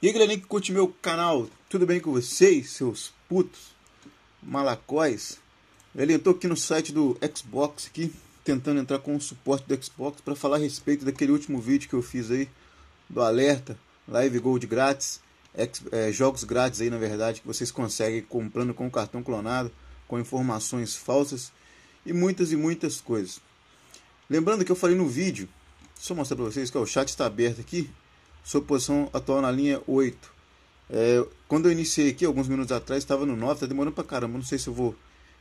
E aí galerinha que curte meu canal, tudo bem com vocês, seus putos, malacóis? Ele tô aqui no site do Xbox aqui, tentando entrar com o suporte do Xbox para falar a respeito daquele último vídeo que eu fiz aí, do alerta, live gold grátis, ex, é, jogos grátis aí na verdade, que vocês conseguem comprando com cartão clonado, com informações falsas e muitas e muitas coisas. Lembrando que eu falei no vídeo, só mostrar para vocês que ó, o chat está aberto aqui, sua posição atual na linha 8. É, quando eu iniciei aqui, alguns minutos atrás, estava no 9, tá demorando pra caramba. Não sei se eu vou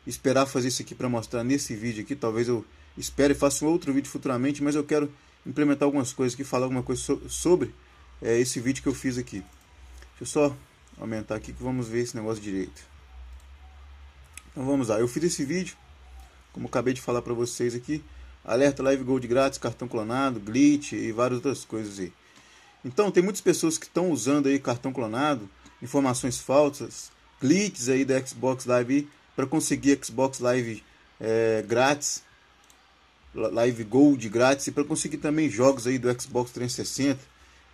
esperar fazer isso aqui para mostrar nesse vídeo aqui. Talvez eu espere e faça um outro vídeo futuramente, mas eu quero implementar algumas coisas aqui, falar alguma coisa so sobre é, esse vídeo que eu fiz aqui. Deixa eu só aumentar aqui que vamos ver esse negócio direito. Então vamos lá, eu fiz esse vídeo, como acabei de falar para vocês aqui, alerta Live Gold grátis, cartão clonado, glitch e várias outras coisas aí. Então, tem muitas pessoas que estão usando aí cartão clonado, informações falsas, glitches aí da Xbox Live para conseguir Xbox Live é, grátis, Live Gold grátis, e para conseguir também jogos aí do Xbox 360,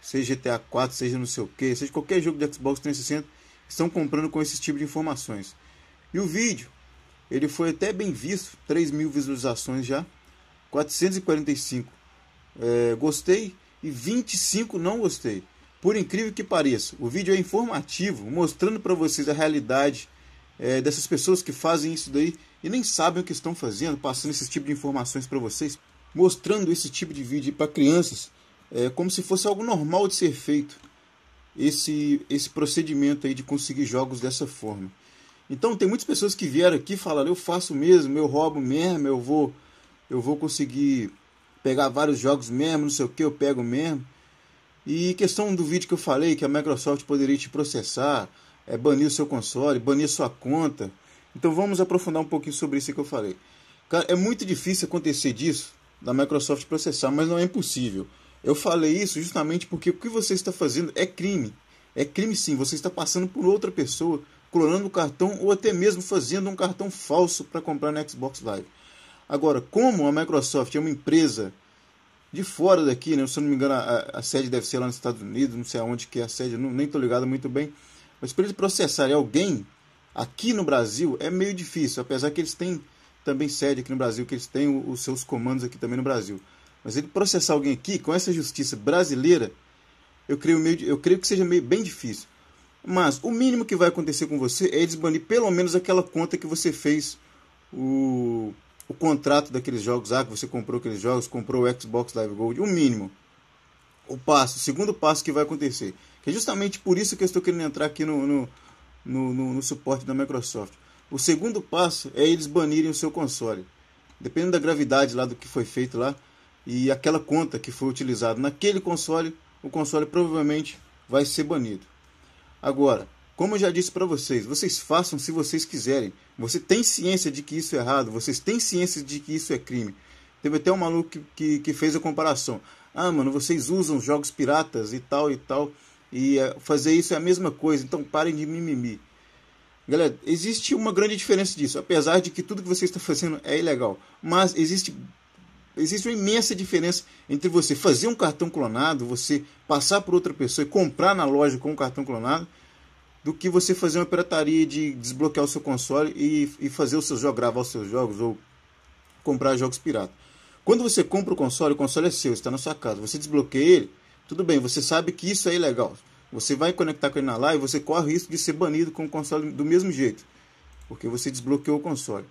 seja GTA 4, seja não sei o que, seja qualquer jogo do Xbox 360, estão comprando com esse tipo de informações. E o vídeo, ele foi até bem visto, 3 mil visualizações já, 445 é, gostei e 25 não gostei. Por incrível que pareça, o vídeo é informativo, mostrando para vocês a realidade é, dessas pessoas que fazem isso daí e nem sabem o que estão fazendo, passando esse tipo de informações para vocês, mostrando esse tipo de vídeo para crianças, é, como se fosse algo normal de ser feito. Esse, esse procedimento aí de conseguir jogos dessa forma. Então tem muitas pessoas que vieram aqui e falaram, eu faço mesmo, eu roubo mesmo, eu vou eu vou conseguir pegar vários jogos mesmo, não sei o que, eu pego mesmo. E questão do vídeo que eu falei, que a Microsoft poderia te processar, é, banir o seu console, banir sua conta. Então vamos aprofundar um pouquinho sobre isso que eu falei. Cara, é muito difícil acontecer disso, da Microsoft processar, mas não é impossível. Eu falei isso justamente porque o que você está fazendo é crime. É crime sim, você está passando por outra pessoa, clonando o cartão ou até mesmo fazendo um cartão falso para comprar no Xbox Live. Agora, como a Microsoft é uma empresa de fora daqui, né? se eu não me engano, a, a sede deve ser lá nos Estados Unidos, não sei aonde que é a sede, não, nem estou ligado muito bem. Mas para eles processarem alguém aqui no Brasil é meio difícil, apesar que eles têm também sede aqui no Brasil, que eles têm os seus comandos aqui também no Brasil. Mas ele processar alguém aqui com essa justiça brasileira, eu creio, meio, eu creio que seja meio bem difícil. Mas o mínimo que vai acontecer com você é eles banir pelo menos aquela conta que você fez o, o contrato daqueles jogos, ah, que você comprou aqueles jogos, comprou o Xbox Live Gold, o mínimo. O passo, o segundo passo que vai acontecer. Que é justamente por isso que eu estou querendo entrar aqui no, no, no, no, no suporte da Microsoft. O segundo passo é eles banirem o seu console. Dependendo da gravidade lá do que foi feito lá e aquela conta que foi utilizada naquele console, o console provavelmente vai ser banido. Agora, como eu já disse para vocês, vocês façam se vocês quiserem. Você tem ciência de que isso é errado, vocês têm ciência de que isso é crime. Teve até um maluco que, que, que fez a comparação. Ah, mano, vocês usam jogos piratas e tal e tal, e eh, fazer isso é a mesma coisa, então parem de mimimi. Galera, existe uma grande diferença disso, apesar de que tudo que você está fazendo é ilegal. Mas existe existe uma imensa diferença entre você fazer um cartão clonado, você passar por outra pessoa e comprar na loja com um cartão clonado, do que você fazer uma pirataria de desbloquear o seu console e, e fazer os seus jogos, gravar os seus jogos ou comprar jogos pirata. Quando você compra o console, o console é seu, está na sua casa. Você desbloqueia ele, tudo bem, você sabe que isso é ilegal. Você vai conectar com ele na live, você corre o risco de ser banido com o console do mesmo jeito, porque você desbloqueou o console.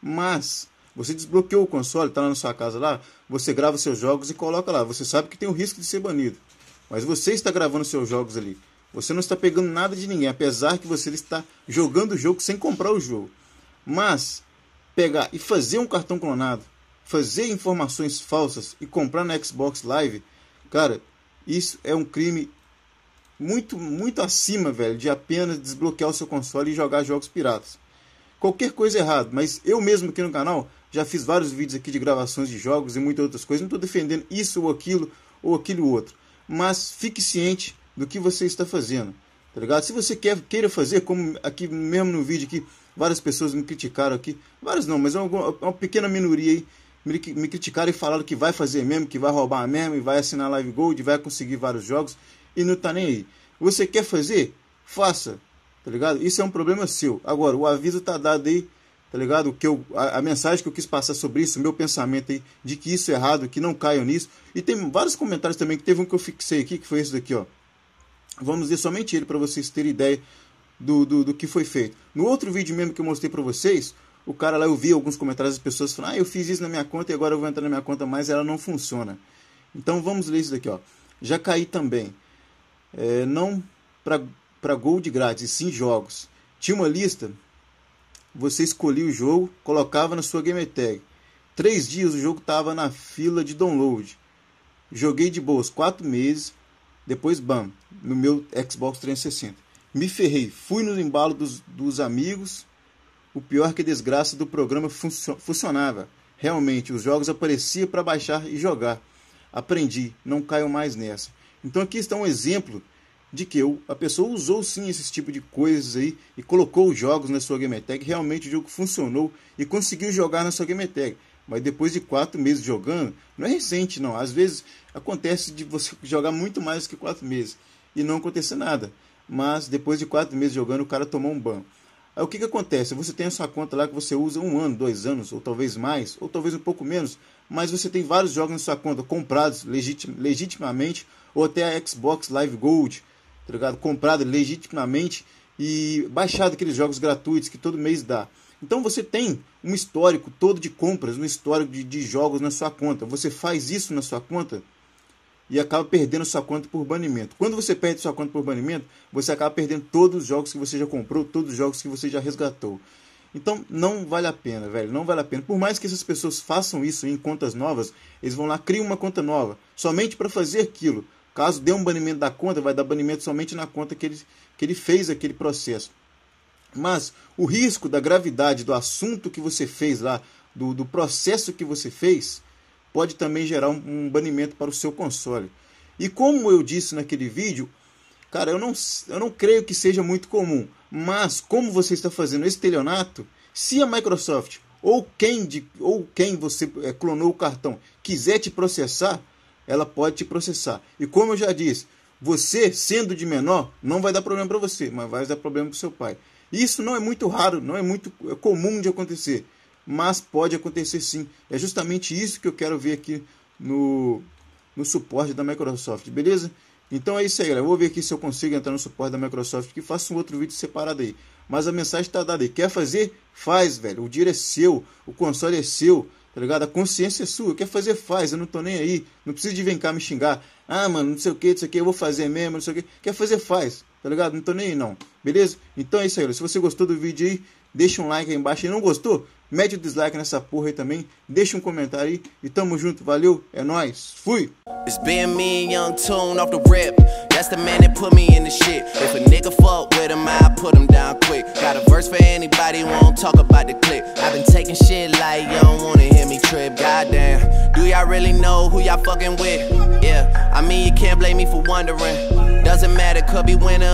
Mas você desbloqueou o console, está na sua casa lá, você grava seus jogos e coloca lá. Você sabe que tem o risco de ser banido, mas você está gravando seus jogos ali. Você não está pegando nada de ninguém, apesar que você está jogando o jogo sem comprar o jogo. Mas pegar e fazer um cartão clonado, fazer informações falsas e comprar na Xbox Live, cara, isso é um crime muito muito acima, velho, de apenas desbloquear o seu console e jogar jogos piratas. Qualquer coisa é errada, mas eu mesmo aqui no canal já fiz vários vídeos aqui de gravações de jogos e muitas outras coisas. Não estou defendendo isso ou aquilo ou aquilo outro, mas fique ciente do que você está fazendo, tá ligado? Se você quer, queira fazer, como aqui mesmo no vídeo que várias pessoas me criticaram aqui, várias não, mas é uma, é uma pequena minoria aí, me, me criticaram e falaram que vai fazer mesmo, que vai roubar mesmo, e vai assinar Live Gold, vai conseguir vários jogos, e não tá nem aí. Você quer fazer? Faça, tá ligado? Isso é um problema seu. Agora, o aviso tá dado aí, tá ligado? Que eu, a, a, mensagem que eu quis passar sobre isso, meu pensamento aí, de que isso é errado, que não caiam nisso. E tem vários comentários também, que teve um que eu fixei aqui, que foi esse daqui, ó. Vamos ler somente ele para vocês terem ideia do, do, do, que foi feito. No outro vídeo mesmo que eu mostrei para vocês, o cara lá, eu vi alguns comentários de pessoas falando, ah, eu fiz isso na minha conta e agora eu vou entrar na minha conta, mas ela não funciona. Então vamos ler isso daqui, ó. Já caí também. É, não para Gold grátis, sim jogos. Tinha uma lista, você escolhia o jogo, colocava na sua game tag. Três dias o jogo estava na fila de download. Joguei de boas quatro meses, depois, bam, no meu Xbox 360. Me ferrei, fui no embalo dos, dos amigos. O pior é que desgraça do programa funcio funcionava. Realmente, os jogos apareciam para baixar e jogar. Aprendi, não caio mais nessa. Então aqui está um exemplo de que eu, a pessoa usou sim esse tipo de coisas aí e colocou os jogos na sua gametag. Realmente o jogo funcionou e conseguiu jogar na sua gametag mas depois de quatro meses jogando, não é recente não. Às vezes acontece de você jogar muito mais que quatro meses e não acontecer nada. Mas depois de quatro meses jogando, o cara tomou um ban. Aí o que, que acontece? Você tem a sua conta lá que você usa um ano, dois anos, ou talvez mais, ou talvez um pouco menos, mas você tem vários jogos na sua conta comprados legitim legitimamente, ou até a Xbox Live Gold, tá ligado? Comprado legitimamente e baixado aqueles jogos gratuitos que todo mês dá. Então você tem um histórico todo de compras, um histórico de, de jogos na sua conta. Você faz isso na sua conta e acaba perdendo sua conta por banimento. Quando você perde sua conta por banimento, você acaba perdendo todos os jogos que você já comprou, todos os jogos que você já resgatou. Então não vale a pena, velho, não vale a pena. Por mais que essas pessoas façam isso em contas novas, eles vão lá criam uma conta nova somente para fazer aquilo. Caso dê um banimento da conta, vai dar banimento somente na conta que ele, que ele fez aquele processo. Mas o risco da gravidade do assunto que você fez lá, do, do processo que você fez, pode também gerar um, um banimento para o seu console. E como eu disse naquele vídeo, cara, eu não, eu não creio que seja muito comum. Mas como você está fazendo esse estelionato, se a Microsoft ou quem, de, ou quem você eh, clonou o cartão quiser te processar, ela pode te processar. E como eu já disse, você sendo de menor não vai dar problema para você, mas vai dar problema para o seu pai. Isso não é muito raro, não é muito comum de acontecer, mas pode acontecer sim. É justamente isso que eu quero ver aqui no, no suporte da Microsoft, beleza? Então é isso aí, galera. Eu vou ver aqui se eu consigo entrar no suporte da Microsoft, que faça um outro vídeo separado aí. Mas a mensagem está dada aí. Quer fazer? Faz, velho. O dinheiro é seu, o console é seu, tá ligado? A consciência é sua. Quer fazer? Faz. Eu não tô nem aí. Não precisa de vem cá me xingar. Ah, mano, não sei o que, não sei o que, eu vou fazer mesmo, não sei o que. Quer fazer, faz, tá ligado? Não tô nem aí, não. Beleza? Então é isso aí, Se você gostou do vídeo aí, Deixa um like aí embaixo. E não gostou? Mete o dislike nessa porra aí também. Deixa um comentário aí. E tamo junto. Valeu. É nóis. Fui. It's been me and Young Tune off the rip. That's the man that put me in the shit. If a nigga fuck with him, I put him down quick. Got a verse for anybody who won't talk about the clip. I've been taking shit like you don't wanna hear me trip. Goddamn, do y'all really know who y'all fucking with? Yeah, I mean, you can't blame me for wondering. Doesn't matter, could be winner or